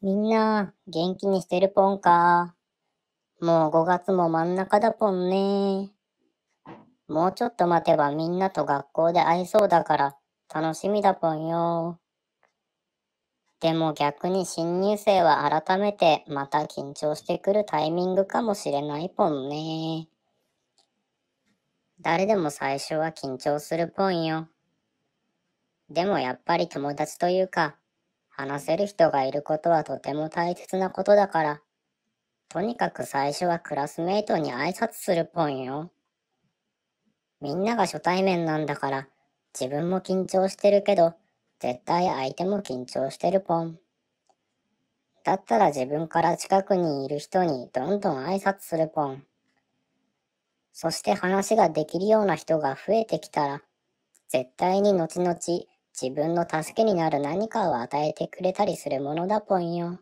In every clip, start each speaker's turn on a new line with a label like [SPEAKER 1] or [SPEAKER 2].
[SPEAKER 1] みんな、元気にしてるぽんか。もう5月も真ん中だぽんね。もうちょっと待てばみんなと学校で会いそうだから楽しみだぽんよ。でも逆に新入生は改めてまた緊張してくるタイミングかもしれないぽんね。誰でも最初は緊張するぽんよ。でもやっぱり友達というか話せる人がいることはとても大切なことだから。とにかく最初はクラスメイトに挨拶するぽんよ。みんなが初対面なんだから、自分も緊張してるけど、絶対相手も緊張してるぽん。だったら自分から近くにいる人にどんどん挨拶するぽん。そして話ができるような人が増えてきたら、絶対に後々自分の助けになる何かを与えてくれたりするものだぽんよ。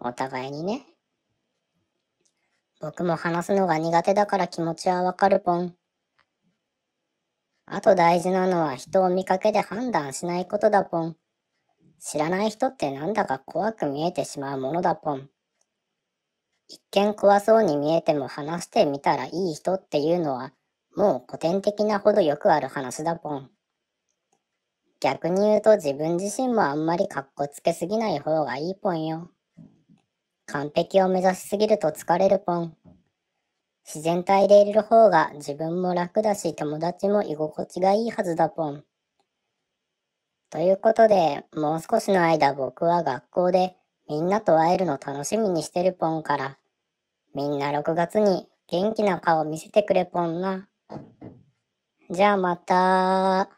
[SPEAKER 1] お互いにね。僕も話すのが苦手だから気持ちはわかるぽん。あと大事なのは人を見かけで判断しないことだぽん。知らない人ってなんだか怖く見えてしまうものだぽん。一見怖そうに見えても話してみたらいい人っていうのはもう古典的なほどよくある話だぽん。逆に言うと自分自身もあんまりかっこつけすぎない方がいいぽんよ。完璧を目指しすぎると疲れるぽん。自然体でいる方が自分も楽だし友達も居心地がいいはずだぽん。ということで、もう少しの間僕は学校でみんなと会えるの楽しみにしてるぽんから、みんな6月に元気な顔見せてくれぽんな。じゃあまた